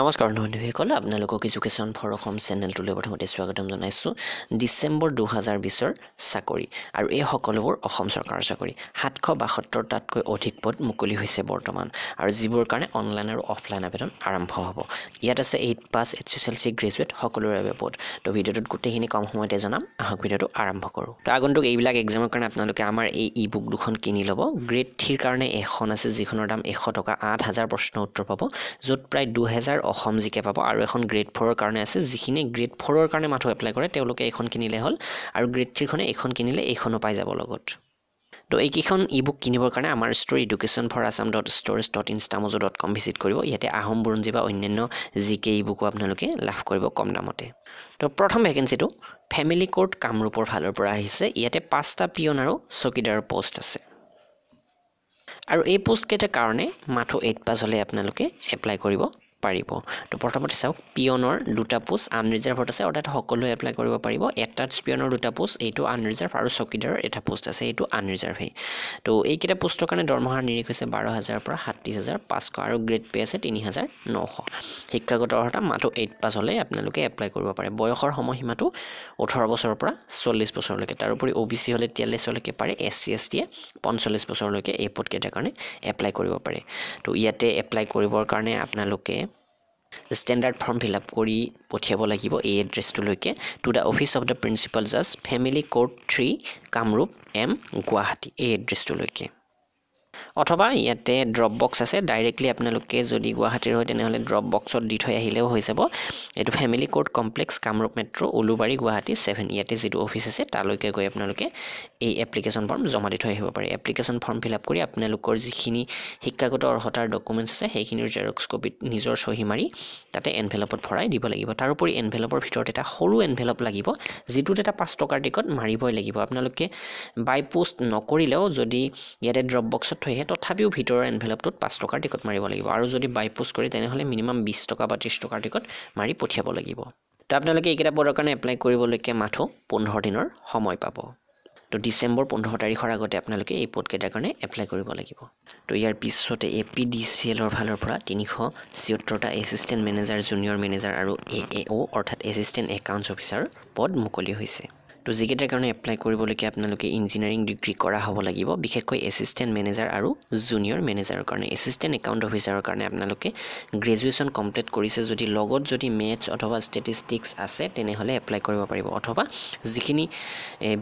নমস্কাৰ বন্ধু বান্ধৱীসকল আপোনালোকক এজুকেশ্যন ফৰ অসম চেনেলটোলৈ প্ৰথমতে স্বাগতম জনাইছোঁ ডিচেম্বৰ দুহেজাৰ বিছৰ চাকৰি আৰু এই সকলোবোৰ অসম চৰকাৰৰ চাকৰি সাতশ বাসত্তৰটাতকৈ অধিক পদ মুকলি হৈছে বৰ্তমান আৰু যিবোৰ কাৰণে অনলাইন আৰু অফলাইন আবেদন আৰম্ভ হ'ব ইয়াত আছে eight pass H S L C graduate সকলোৰে বাবে পদ তো ভিডিঅ'টোত গোটেইখিনি কম সময়তে জনাম আহক ভিডিঅ'টো আৰম্ভ কৰোঁ তো আগন্তুক এইবিলাক এক্সামৰ কাৰণে আপোনালোকে আমাৰ এই ই বুক দুখন কিনি ল'ব গ্ৰেড থ্ৰীৰ কাৰণে এখন আছে যিখনৰ দাম এশ টকা আঠ হাজাৰ প্ৰশ্ন উত্তৰ পাব য'ত প্ৰায় দুহেজাৰ এবাৰ অসম জিকে পাব আৰু এখন গ্ৰেড ফ'ৰৰ কাৰণে আছে যিখিনি গ্ৰেড ফ'ৰৰ কাৰণে মাথো এপ্লাই কৰে তেওঁলোকে এইখন কিনিলে হ'ল আৰু গ্ৰেড থ্ৰীখনে এইখন কিনিলে এইখনো পাই যাব লগত তো এইকেইখন ই বুক কিনিবৰ কাৰণে আমাৰ store education for Assam dot stores dot Instamojo dot com visit কৰিব ইয়াতে আহোম বুৰঞ্জী বা অন্যান্য জি কে ই বুকো আপোনালোকে লাভ কৰিব কম দামতে তো প্ৰথম ভেকেঞ্চিটো ফেমিলি কোৰ্ট কামৰূপৰ ফালৰ পৰা আহিছে ইয়াতে পাঁচটা পিয়ন আৰু চকীদাৰৰ প'ষ্ট আছে আৰু এই পোষ্টকেইটাৰ কাৰণে মাথো এইট পাছ হ'লে আপোনালোকে এপ্লাই কৰিব পাৰিব তো প্ৰথমতে চাওক পিয়নৰ দুটা পোষ্ট আনৰিজাৰ্ভত আছে অৰ্থাৎ সকলোৱে এপ্লাই কৰিব পাৰিব এটা পিয়নৰ দুটা পোষ্ট এইটো আনৰিজাৰ্ভ আৰু চকীদাৰৰ এটা পোষ্ট আছে এইটো আনৰিজাৰ্ভেই তো এইকেইটা পোষ্টৰ কাৰণে দৰমহাৰ নিৰিখ হৈছে বাৰ হাজাৰৰ পৰা সাতত্ৰিছ হাজাৰ পাঁচশ আৰু গ্ৰেড পে আছে তিনি হাজাৰ নশ শিক্ষাগত অৰ্হতা মাত্ৰ এইট পাছ হ'লে আপোনালোকে এপ্লাই কৰিব পাৰে বয়সৰ সময়সীমাটো ওঠৰ বছৰৰ পৰা চল্লিছ বছৰলৈকে তাৰোপৰি অ' বি চি হ'লে তিয়াল্লিছলৈকে পাৰে এছ চি এছ টিয়ে পঞ্চল্লিছ বছৰলৈকে এই পদকেইটাৰ কাৰণে এপ্লাই কৰিব পাৰে তো ইয়াতে এপ্লাই কৰিবৰ কাৰণে আপোনালোকে ষ্টেণ্ডাৰ্ড ফৰ্ম ফিল আপ কৰি পঠিয়াব লাগিব এই এড্ৰেছটোলৈকে to the office of the principal জাজ family court three Kamrup M Guwahati এই এড্ৰেছটোলৈকে অথবা ইয়াতে ড্ৰপ বক্স আছে ডাইৰেক্টলি আপোনালোকে যদি গুৱাহাটীৰ হয় তেনেহ'লে ড্ৰপ বক্সত দি থৈ আহিলেও হৈ যাব এইটো family court complex Kamrup metro' Ulubari Guwahati seven ইয়াতে যিটো অফিচ আছে তালৈকে গৈ আপোনালোকে এই এপ্লিকেশ্যন ফৰ্ম জমা দি থৈ আহিব পাৰে এপ্লিকেশ্যন ফৰ্ম ফিল আপ কৰি আপোনালোকৰ যিখিনি শিক্ষাগত অৰ্হতাৰ ডকুমেণ্টছ আছে সেইখিনিৰ জেৰক্স কপিত নিজৰ চহী মাৰি তাতে এনভেলপত ভৰাই দিব লাগিব তাৰোপৰি এনভেলপৰ ভিতৰত এটা সৰু এনভেলপ লাগিব যিটোত এটা পাঁচ টকাৰ টিকট মাৰিবই লাগিব আপোনালোকে বাই পোষ্ট নকৰিলেও যদি ইয়াতে ড্ৰপ বক্সত থৈহে আহে তথাপিও ভিতৰৰ এনভেলপটোত পাঁচ টকাৰ টিকট মাৰিব লাগিব আৰু যদি বাই কৰে তেনেহ'লে মিনিমাম বিছ টকা বা ত্ৰিছ টকাৰ টিকট মাৰি পঠিয়াব লাগিব তো আপোনালোকে এইকেইটা পদৰ কাৰণে এপ্লাই কৰিবলৈকে মাথো পোন্ধৰ দিনৰ সময় পাব তো ডিচেম্বৰ পোন্ধৰ তাৰিখৰ আগতে আপোনালোকে এই পদকেইটাৰ কাৰণে এপ্লাই কৰিব লাগিব তো ইয়াৰ পিছতে এ পি ডি চি এলৰ ফালৰ পৰা তিনিশ ছিয়ত্তৰটা এছিষ্টেণ্ট মেনেজাৰ জুনিয়ৰ মেনেজাৰ আৰু এ এ অ' অৰ্থাৎ এছিষ্টেণ্ট একাউণ্টছ অফিচাৰৰ পদ মুকলি হৈছে তো যিকেইটাৰ কাৰণে এপ্লাই কৰিবলৈকে আপোনালোকে ইঞ্জিনিয়াৰিং ডিগ্ৰী কৰা হ'ব লাগিব বিশেষকৈ এছিষ্টেণ্ট মেনেজাৰ আৰু জুনিয়ৰ মেনেজাৰৰ কাৰণে এছিষ্টেণ্ট একাউণ্ট অফিচাৰৰ কাৰণে আপোনালোকে গ্ৰেজুৱেশ্যন কমপ্লিট কৰিছে যদি লগত যদি মেথছ অথবা ষ্টেটিষ্টিক্স আছে তেনেহ'লে এপ্লাই কৰিব পাৰিব অথবা যিখিনি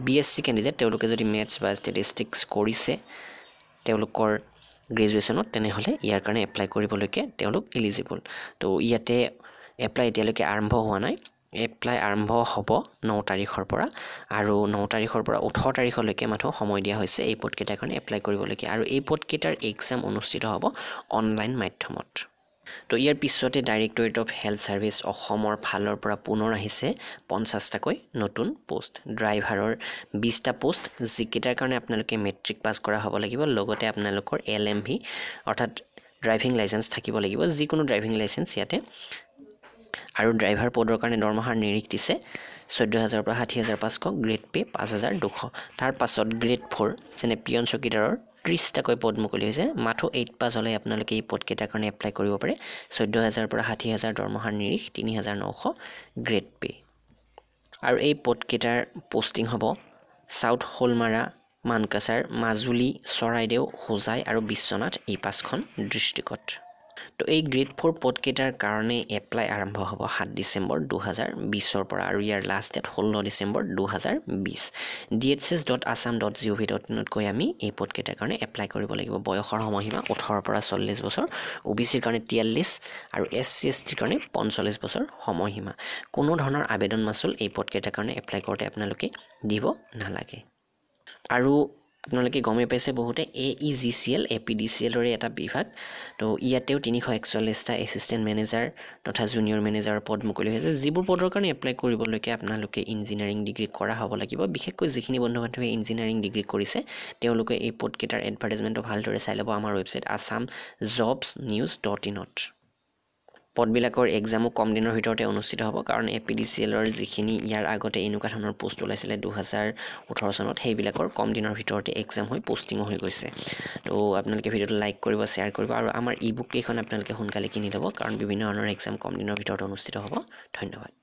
বি এছ চি কেণ্ডিডেট তেওঁলোকে যদি মেথছ বা ষ্টেটিষ্টিক্স কৰিছে তেওঁলোকৰ গ্ৰেজুৱেশ্যনত তেনেহ'লে ইয়াৰ কাৰণে এপ্লাই কৰিবলৈকে তেওঁলোক এলিজিবল তো ইয়াতে এপ্লাই এতিয়ালৈকে আৰম্ভ হোৱা নাই এপ্লাই আৰম্ভ হ'ব ন তাৰিখৰ পৰা আৰু ন তাৰিখৰ পৰা ওঠৰ তাৰিখলৈকে মাথো সময় দিয়া হৈছে এই পদকেইটাৰ কাৰণে এপ্লাই কৰিবলৈকে আৰু এই পদকেইটাৰ এক্সাম অনুষ্ঠিত হ'ব অনলাইন মাধ্যমত তো ইয়াৰ পিছতে ডাইৰেক্টৰেট অফ হেল্থ ছাৰ্ভিচ অসমৰ ফালৰ পৰা পুনৰ আহিছে পঞ্চাছটাকৈ নতুন পোষ্ট ড্ৰাইভাৰৰ বিছটা পোষ্ট যিকেইটাৰ কাৰণে আপোনালোকে মেট্ৰিক পাছ কৰা হ'ব লাগিব লগতে আপোনালোকৰ এল এম ভি অৰ্থাৎ ড্ৰাইভিং লাইচেঞ্চ থাকিব লাগিব যিকোনো ড্ৰাইভিং লাইচেঞ্চ ইয়াতে আৰু ড্ৰাইভাৰ পদৰ কাৰণে দৰমহাৰ নিৰিখ দিছে চৈধ্য হাজাৰৰ পৰা ষাঠি হাজাৰ পাঁচশ গ্ৰেড পে' পাঁচ হাজাৰ দুশ তাৰ পাছত গ্ৰেড ফ'ৰ যেনে পিয়ন চকীদাৰৰ ত্ৰিছটাকৈ পদ মুকলি হৈছে মাথো এইট পাছ হ'লে আপোনালোকে এই পদকেইটাৰ কাৰণে এপ্লাই কৰিব পাৰে চৈধ্য হাজাৰৰ পৰা ষাঠি হাজাৰ দৰমহাৰ নিৰিখ তিনি হাজাৰ নশ গ্ৰেড পে' আৰু এই পদকেইটাৰ পষ্টিং হ'ব ছাউথ শলমাৰা মানকাছাৰ মাজুলী চৰাইদেউ হোজাই আৰু বিশ্বনাথ এই পাঁচখন ডিষ্ট্ৰিক্টত তো এই গ্ৰেড ফ'ৰ পদকেইটাৰ কাৰণে এপ্লাই আৰম্ভ হ'ব সাত ডিচেম্বৰ দুহেজাৰ বিছৰ পৰা আৰু ইয়াৰ লাষ্ট ডেট ষোল্ল ডিচেম্বৰ দুহেজাৰ বিছ D H S dot Assam dot G O' V dot ইনত গৈ আমি এই পদকেইটাৰ কাৰণে এপ্লাই কৰিব লাগিব বয়সৰ সময়সীমা ওঠৰৰ পৰা চল্লিছ বছৰ অ' বি চিৰ কাৰণে তিয়াল্লিছ আৰু এছ চি এছ টিৰ কাৰণে পঞ্চল্লিছ বছৰ সময়সীমা কোনো ধৰণৰ আবেদন মাচুল এই পদকেইটাৰ কাৰণে এপ্লাই কৰোঁতে আপোনালোকে দিব নালাগে আৰু আপোনালোকে গমেই পাইছে বহুতে A E G C L A P D C এলৰে এটা বিভাগ তো ইয়াতেও তিনিশ একচল্লিছটা এচিষ্টেণ্ট মেনেজাৰ তথা জুনিয়ৰ মেনেজাৰৰ পদ মুকলি হৈছে যিবোৰ পদৰ কাৰণে এপ্লাই কৰিবলৈকে আপোনালোকে ইঞ্জিনিয়াৰিং ডিগ্ৰী কৰা হ'ব লাগিব বিশেষকৈ যিখিনি বন্ধু বান্ধৱে ইঞ্জিনিয়াৰিং ডিগ্ৰী কৰিছে তেওঁলোকে এই পদকেইটাৰ এডভাৰটাইজমেণ্টটো ভালদৰে চাই ল'ব আমাৰ website Assam jobs news dot ইনত পদবিলাকৰ এক্সামো কম দিনৰ ভিতৰতে অনুষ্ঠিত হ'ব কাৰণ এ পি ডি চি এলৰ যিখিনি ইয়াৰ আগতে এনেকুৱা ধৰণৰ পোষ্ট ওলাইছিলে দুহেজাৰ ওঠৰ চনত সেইবিলাকৰ কম দিনৰ ভিতৰতে এক্সাম হৈ পষ্টিঙো হৈ গৈছে তো আপোনালোকে ভিডিঅ'টো লাইক কৰিব শ্বেয়াৰ কৰিব আৰু আমাৰ ই বুক কেইখন আপোনালোকে সোনকালে কিনি ল'ব কাৰণ বিভিন্ন ধৰণৰ এক্সাম কম দিনৰ ভিতৰতে অনুষ্ঠিত হ'ব ধন্যবাদ